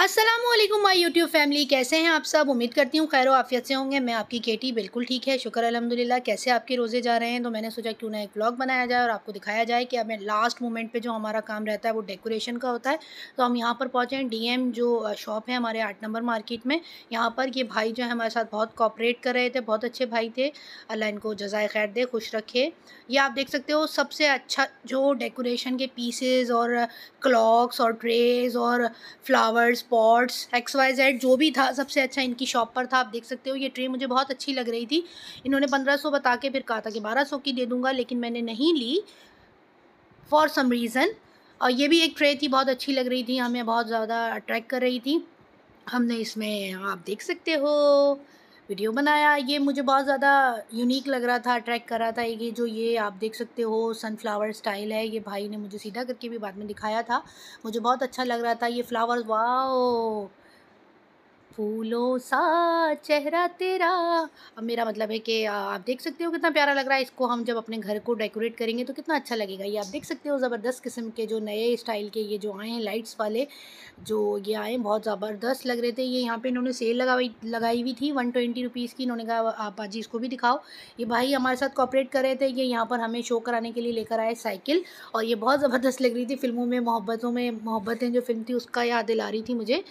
Aslam my YouTube family कैसे हैं आप सब उम्मीद करती हूँ खैर आफियत से होंगे मैं आपकी केटी बिल्कुल ठीक है शुक्र अलहमदिल्ला कैसे आपके रोज़े जा रहे हैं तो मैंने सोचा क्यों ना एक ब्लॉग बनाया जाए और आपको दिखाया जाए कि हमें लास्ट मोमेंट पे जो हमारा काम रहता है वो डेकोरेशन का होता है तो हम यहाँ पर पहुँचे हैं डी जो शॉप है हमारे आठ नंबर मार्केट में यहाँ पर ये भाई जो है हमारे साथ बहुत कॉपरेट कर रहे थे बहुत अच्छे भाई थे अल्लाह इनको जजाय खैर दे खुश रखे ये आप देख सकते हो सबसे अच्छा जो डेकोरेशन के पीसेज और क्लॉक्स और ट्रेज और flowers spots X Y Z जो भी था सबसे अच्छा इनकी शॉप पर था आप देख सकते हो ये ट्रे मुझे बहुत अच्छी लग रही थी इन्होंने पंद्रह सौ बता के फिर कहा था कि बारह सौ की दे दूंगा लेकिन मैंने नहीं ली फॉर सम रीज़न और ये भी एक ट्रे थी बहुत अच्छी लग रही थी हमें बहुत ज़्यादा अट्रैक्ट कर रही थी हमने इसमें आप देख सकते हो वीडियो बनाया ये मुझे बहुत ज़्यादा यूनिक लग रहा था अट्रैक्ट कर रहा था ये जो ये आप देख सकते हो सनफ्लावर स्टाइल है ये भाई ने मुझे सीधा करके भी बाद में दिखाया था मुझे बहुत अच्छा लग रहा था ये फ्लावर्स वाह फूलों सा चेहरा तेरा अब मेरा मतलब है कि आप देख सकते हो कितना प्यारा लग रहा है इसको हम जब अपने घर को डेकोरेट करेंगे तो कितना अच्छा लगेगा ये आप देख सकते हो ज़बरदस्त किस्म के जो नए स्टाइल के ये जो आए हैं लाइट्स वाले जो ये आए बहुत ज़बरदस्त लग रहे थे ये यहाँ पे इन्होंने सेल लगाई लगाई हुई थी वन ट्वेंटी रुपीज़ की इन्होंने कहा आप आज इसको भी दिखाओ ये भाई हमारे साथ कॉपरेट कर रहे थे ये यहाँ पर हमें शो कराने के लिए लेकर आए साइकिल और ये बहुत ज़बरदस्त लग रही थी फिल्मों में मोहब्बतों में मोहब्बतें जो फिल्म थी उसका याद दिला रही थी मुझे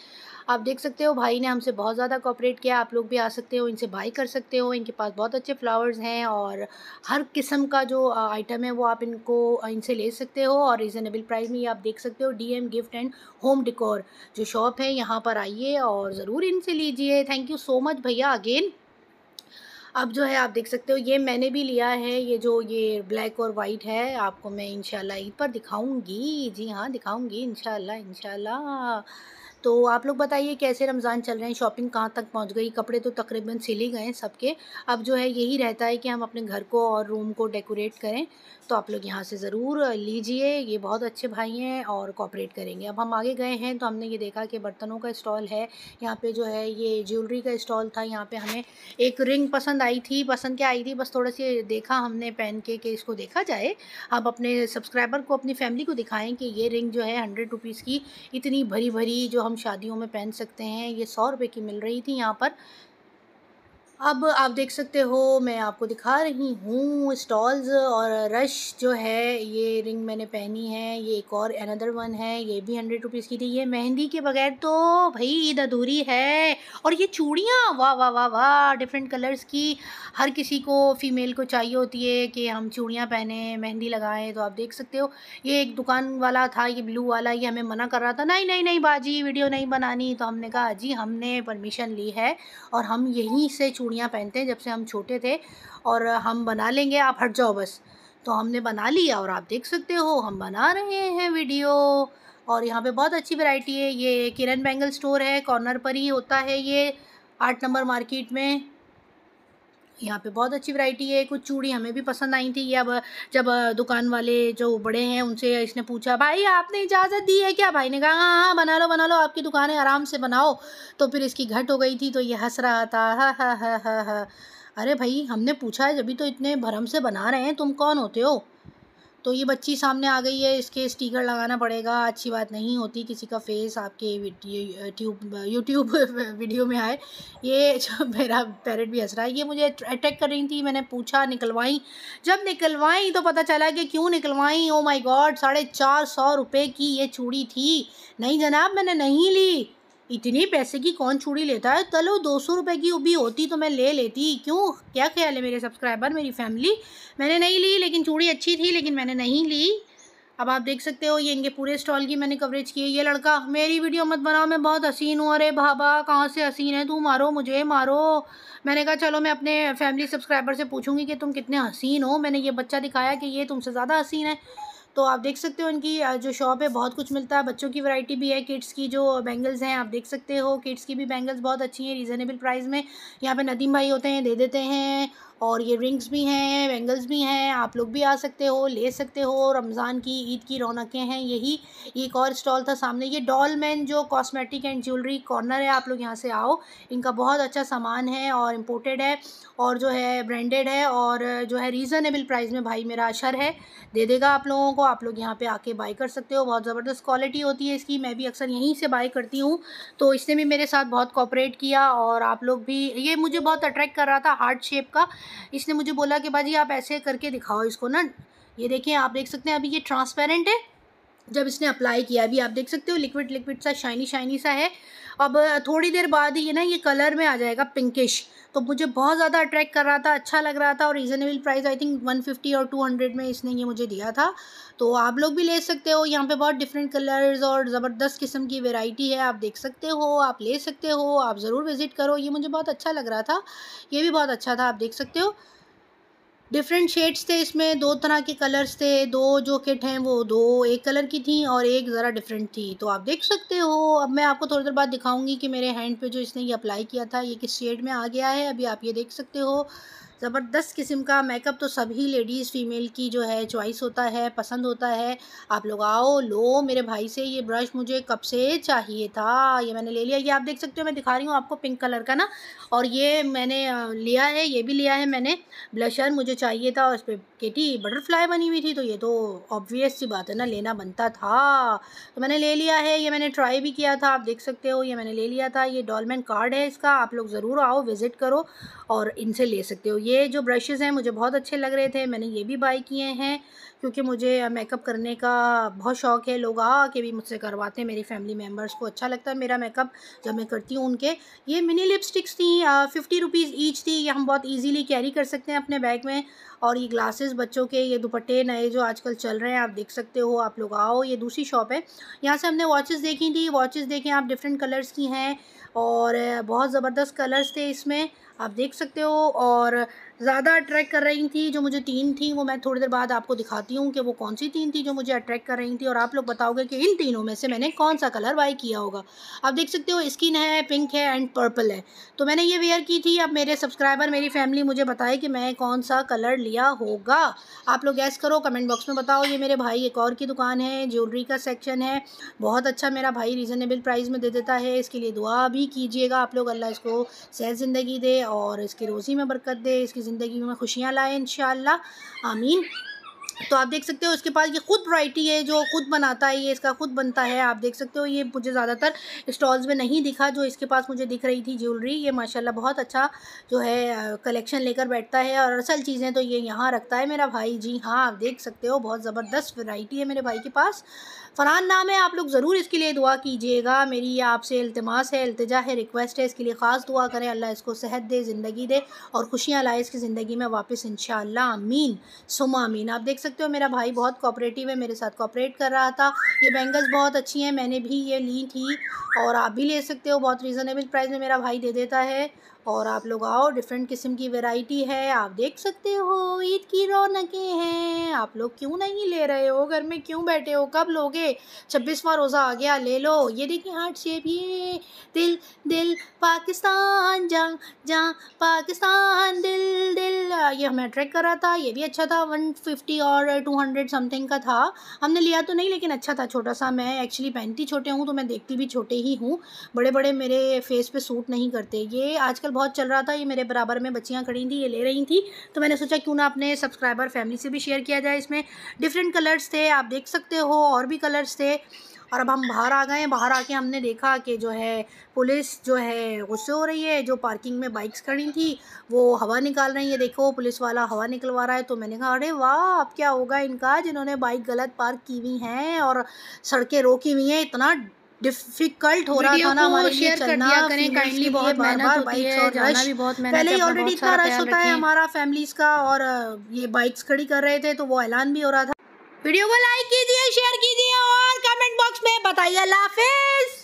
आप देख सकते हो भाई ने हमसे बहुत ज़्यादा कॉपरेट किया आप लोग भी आ सकते हो इनसे बाई कर सकते हो इनके पास बहुत अच्छे फ्लावर्स हैं और हर किस्म का जो आइटम है वो आप इनको इनसे ले सकते हो और रिजनेबल प्राइस में आप देख सकते हो the gift and home decor जो शॉप है यहाँ पर आइए और ज़रूर इनसे लीजिए थैंक यू सो मच भैया अगेन अब जो है आप देख सकते हो ये मैंने भी लिया है ये जो ये ब्लैक और वाइट है आपको मैं इनशाला ईद पर दिखाऊंगी जी हाँ दिखाऊंगी इनशाला इनशाला तो आप लोग बताइए कैसे रमज़ान चल रहे हैं शॉपिंग कहाँ तक पहुँच गई कपड़े तो तकरीबन सिल ही गए सबके अब जो है यही रहता है कि हम अपने घर को और रूम को डेकोरेट करें तो आप लोग यहाँ से ज़रूर लीजिए ये बहुत अच्छे भाई हैं और कॉपरेट करेंगे अब हम आगे गए हैं तो हमने ये देखा कि बर्तनों का स्टॉल है यहाँ पे जो है ये ज्वेलरी का स्टॉल था यहाँ पर हमें एक रिंग पसंद आई थी पसंद क्या आई थी बस थोड़ा सी देखा हमने पहन के कि इसको देखा जाए अब अपने सब्सक्राइबर को अपनी फैमिली को दिखाएँ कि ये रिंग जो है हंड्रेड रुपीज़ की इतनी भरी भरी जो हम हम शादियों में पहन सकते हैं ये सौ रुपये की मिल रही थी यहाँ पर अब आप देख सकते हो मैं आपको दिखा रही हूँ स्टॉल्स और रश जो है ये रिंग मैंने पहनी है ये एक और अनदर वन है ये भी हंड्रेड रुपीज़ की थी ये मेहंदी के बगैर तो भाई ईद अधूरी है और ये चूड़ियाँ वाह वाह वाह वाह डिफरेंट कलर्स की हर किसी को फीमेल को चाहिए होती है कि हम चूड़ियाँ पहने मेहंदी लगाएं तो आप देख सकते हो ये एक दुकान वाला था ये ब्लू वाला ये हमें मना कर रहा था नहीं नहीं नहीं बाजी वीडियो नहीं बनानी तो हमने कहा जी हमने परमिशन ली है और हम यहीं से चूड़ी चूड़ियाँ पहनते हैं जब से हम छोटे थे और हम बना लेंगे आप हट जाओ बस तो हमने बना लिया और आप देख सकते हो हम बना रहे हैं वीडियो और यहाँ पे बहुत अच्छी वैरायटी है ये किरण बैंगल स्टोर है कॉर्नर पर ही होता है ये आठ नंबर मार्केट में यहाँ पे बहुत अच्छी वैरायटी है कुछ चूड़ी हमें भी पसंद आई थी अब जब दुकान वाले जो बड़े हैं उनसे इसने पूछा भाई आपने इजाज़त दी है क्या भाई ने कहा हाँ हाँ बना लो बना लो आपकी दुकान है आराम से बनाओ तो फिर इसकी घट हो गई थी तो ये हंस रहा था हा हा हा हा अरे भाई हमने पूछा है जब भी तो इतने भरम से बना रहे हैं तुम कौन होते हो तो ये बच्ची सामने आ गई है इसके स्टिकर लगाना पड़ेगा अच्छी बात नहीं होती किसी का फेस आपके यूट्यूब वीडियो में आए ये मेरा पैरट भी हंस रहा है ये मुझे अटैक कर रही थी मैंने पूछा निकलवाई जब निकलवाई तो पता चला कि क्यों निकलवाई ओ oh माई गॉड साढ़े चार सौ रुपये की ये चूड़ी थी नहीं जनाब मैंने नहीं ली इतने पैसे की कौन चूड़ी लेता है चलो दो सौ रुपये की भी होती तो मैं ले लेती क्यों क्या ख्याल है मेरे सब्सक्राइबर मेरी फैमिली मैंने नहीं ली लेकिन चूड़ी अच्छी थी लेकिन मैंने नहीं ली अब आप देख सकते हो ये इनके पूरे स्टॉल की मैंने कवरेज की है ये लड़का मेरी वीडियो मत बनाओ मैं बहुत हसीन हूँ अरे भाबा कहाँ से हसीन है तू मारो मुझे मारो मैंने कहा चलो मैं अपने फैमिली सब्सक्राइबर से पूछूंगी कि तुम कितने हसीन हो मैंने ये बच्चा दिखाया कि ये तुमसे ज़्यादा हसीन है तो आप देख सकते हो इनकी जो शॉप है बहुत कुछ मिलता है बच्चों की वैरायटी भी है किड्स की जो बैंगल्स हैं आप देख सकते हो किड्स की भी बैंगल्स बहुत अच्छी हैं रीज़नेबल प्राइस में यहाँ पर नदीम भाई होते हैं दे देते हैं और ये रिंग्स भी हैं बैंगल्स भी हैं आप लोग भी आ सकते हो ले सकते हो रमज़ान की ईद की रौनकें हैं यही एक और स्टॉल था सामने ये डॉल मैन जो कॉस्मेटिक एंड ज्वेलरी कॉर्नर है आप लोग यहाँ से आओ इनका बहुत अच्छा सामान है और इम्पोर्टेड है और जो है ब्रांडेड है और जो है रीज़नेबल प्राइस में भाई मेरा अशर है दे देगा आप लोगों को आप लोग यहाँ पर आके बाई कर सकते हो बहुत ज़बरदस्त क्वालिटी होती है इसकी मैं भी अक्सर यहीं से बाई करती हूँ तो इसने भी मेरे साथ बहुत कॉपरेट किया और आप लोग भी ये मुझे बहुत अट्रैक्ट कर रहा था हार्ट शेप का इसने मुझे बोला कि भाजी आप ऐसे करके दिखाओ इसको ना ये देखिए आप देख सकते हैं अभी ये ट्रांसपेरेंट है जब इसने अप्लाई किया अभी आप देख सकते हो लिक्विड लिक्विड सा शाइनी शाइनी सा है अब थोड़ी देर बाद ही ना ये कलर में आ जाएगा पिंकिश तो मुझे बहुत ज़्यादा अट्रैक्ट कर रहा था अच्छा लग रहा था और रीज़नेबल प्राइस आई थिंक 150 और 200 में इसने ये मुझे दिया था तो आप लोग भी ले सकते हो यहाँ पे बहुत डिफरेंट कलर्स और ज़बरदस्त किस्म की वेराइटी है आप देख सकते हो आप ले सकते हो आप ज़रूर विज़िट करो ये मुझे बहुत अच्छा लग रहा था ये भी बहुत अच्छा था आप देख सकते हो डिफरेंट शेड्स थे इसमें दो तरह के कलर्स थे दो जो किट हैं वो दो एक कलर की थी और एक ज़रा डिफरेंट थी तो आप देख सकते हो अब मैं आपको थोड़ी देर बाद दिखाऊंगी कि मेरे हैंड पे जो इसने ये अप्लाई किया था ये किस शेड में आ गया है अभी आप ये देख सकते हो ज़बरदस्त किस्म का मेकअप तो सभी लेडीज़ फ़ीमेल की जो है चॉइस होता है पसंद होता है आप लोग आओ लो मेरे भाई से ये ब्रश मुझे कब से चाहिए था ये मैंने ले लिया ये आप देख सकते हो मैं दिखा रही हूँ आपको पिंक कलर का ना और ये मैंने लिया है ये भी लिया है मैंने ब्लशर मुझे चाहिए था और उस पर केटी बटरफ्लाई बनी हुई थी तो ये तो ऑब्वियस सी बात है ना लेना बनता था तो मैंने ले लिया है ये मैंने ट्राई भी किया था आप देख सकते हो ये मैंने ले लिया था ये डॉलमेन कार्ड है इसका आप लोग ज़रूर आओ विज़िट करो और इनसे ले सकते हो ये ये जो ब्रशेज़ हैं मुझे बहुत अच्छे लग रहे थे मैंने ये भी बाई किए हैं क्योंकि मुझे मेकअप करने का बहुत शौक़ है लोग आ के भी मुझसे करवाते हैं मेरी फैमिली मेम्बर्स को अच्छा लगता है मेरा मेकअप जब मैं करती हूँ उनके ये मिनी लिपस्टिक्स थी फ़िफ्टी रुपीज़ ईच थी ये हम बहुत ईजीली कैरी कर सकते हैं अपने बैग में और ये ग्लासेस बच्चों के ये दुपट्टे नए जो आजकल चल रहे हैं आप देख सकते हो आप लोग आओ ये दूसरी शॉप है यहाँ से हमने वॉचेस देखी थी वॉचेस देखें आप डिफरेंट कलर्स की हैं और बहुत ज़बरदस्त कलर्स थे इसमें आप देख सकते हो और ज़्यादा अट्रैक्ट कर रही थी जो मुझे तीन थी वो मैं थोड़ी देर बाद आपको दिखाती हूँ कि वो कौन सी तीन थी जो मुझे अट्रैक्ट कर रही थी और आप लोग बताओगे कि इन तीनों में से मैंने कौन सा कलर बाई किया होगा आप देख सकते हो स्किन है पिंक है एंड पर्पल है तो मैंने ये वेयर की थी अब मेरे सब्सक्राइबर मेरी फैमिली मुझे बताए कि मैं कौन सा कलर लिया होगा आप लोग गैस करो कमेंट बॉक्स में बताओ ये मेरे भाई एक और की दुकान है ज्वेलरी का सेक्शन है बहुत अच्छा मेरा भाई रीज़नेबल प्राइस में दे देता है इसके लिए दुआ भी कीजिएगा आप लोग अल्लाह इसको सहज ज़िंदगी दे और इसकी रोज़ी में बरकत दे इसकी ज़िंदगी में खुशियाँ लाए इन शमीन तो आप देख सकते हो इसके पास ये खुद वराइटी है जो खुद बनाता है ये इसका खुद बनता है आप देख सकते हो ये मुझे ज़्यादातर स्टॉल्स में नहीं दिखा जो इसके पास मुझे दिख रही थी ज्वेलरी ये माशाल्लाह बहुत अच्छा जो है कलेक्शन लेकर बैठता है और असल चीज़ें तो ये यहाँ रखता है मेरा भाई जी हाँ आप देख सकते हो बहुत ज़बरदस्त वराइटी है मेरे भाई के पास फ़रहान नाम है आप लोग ज़रूर इसके लिए दुआ कीजिएगा मेरी ये आपसे अल्तमास है अल्तजा है रिक्वेस्ट है इसके लिए ख़ास दुआ करें अल्लाह इसको सेहत दे ज़िंदगी दे और खुशियाँ लाए इसकी ज़िंदगी में वापस इन आमीन सुम आमीन आप देख सकते सकते हो मेरा भाई बहुत कोऑपरेटिव है मेरे साथ कोऑपरेट कर रहा था ये बैंगल्स बहुत अच्छी हैं मैंने भी ये ली थी और आप भी ले सकते हो बहुत रीज़नेबल प्राइस में मेरा भाई दे देता है और आप लोग आओ डिफरेंट किस्म की वैरायटी है आप देख सकते हो ईद की रौनकें हैं आप लोग क्यों नहीं ले रहे हो घर में क्यों बैठे हो कब लोगे छब्बीसवा रोज़ा आ गया ले लो ये देखिए हार्ट शेप ये दिल दिल पाकिस्तान जा जा पाकिस्तान दिल दिल ये हमें अट्रैक्ट करा था ये भी अच्छा था वन फिफ्टी और टू हंड्रेड समथिंग का था हमने लिया तो नहीं लेकिन अच्छा था छोटा सा मैं एक्चुअली पहनती छोटे हूँ तो मैं देखती भी छोटे ही हूँ बड़े बड़े मेरे फेस पे सूट नहीं करते ये आजकल आजकल बहुत चल रहा था ये मेरे बराबर में बच्चियाँ खड़ी थी ये ले रही थी तो मैंने सोचा क्यों ना अपने सब्सक्राइबर फैमिली से भी शेयर किया जाए इसमें डिफरेंट कलर्स थे आप देख सकते हो और भी कलर्स थे और अब हम बाहर आ गए बाहर आके हमने देखा कि जो है पुलिस जो है गुस्से हो रही है जो पार्किंग में बाइक्स खड़ी थी वो हवा निकाल रही है देखो पुलिस वाला हवा निकलवा रहा है तो मैंने कहा अरे वाह अब क्या होगा इनका जिन्होंने बाइक गलत पार्क की हुई हैं और सड़कें रोकी हुई हैं इतना डिफिकल्ट हो रहा था ना हमारे लिए चलना करें काइंडली बहुत मेहनत होती है और जाना भी बहुत मेहनत पहले ही ऑलरेडी इतना रश होता है हमारा फैमिलीज़ का और ये बाइक्स खड़ी कर रहे थे तो वो ऐलान भी हो रहा था वीडियो को लाइक कीजिए शेयर कीजिए और कमेंट बॉक्स में बताइए अल्लाह हाफिज़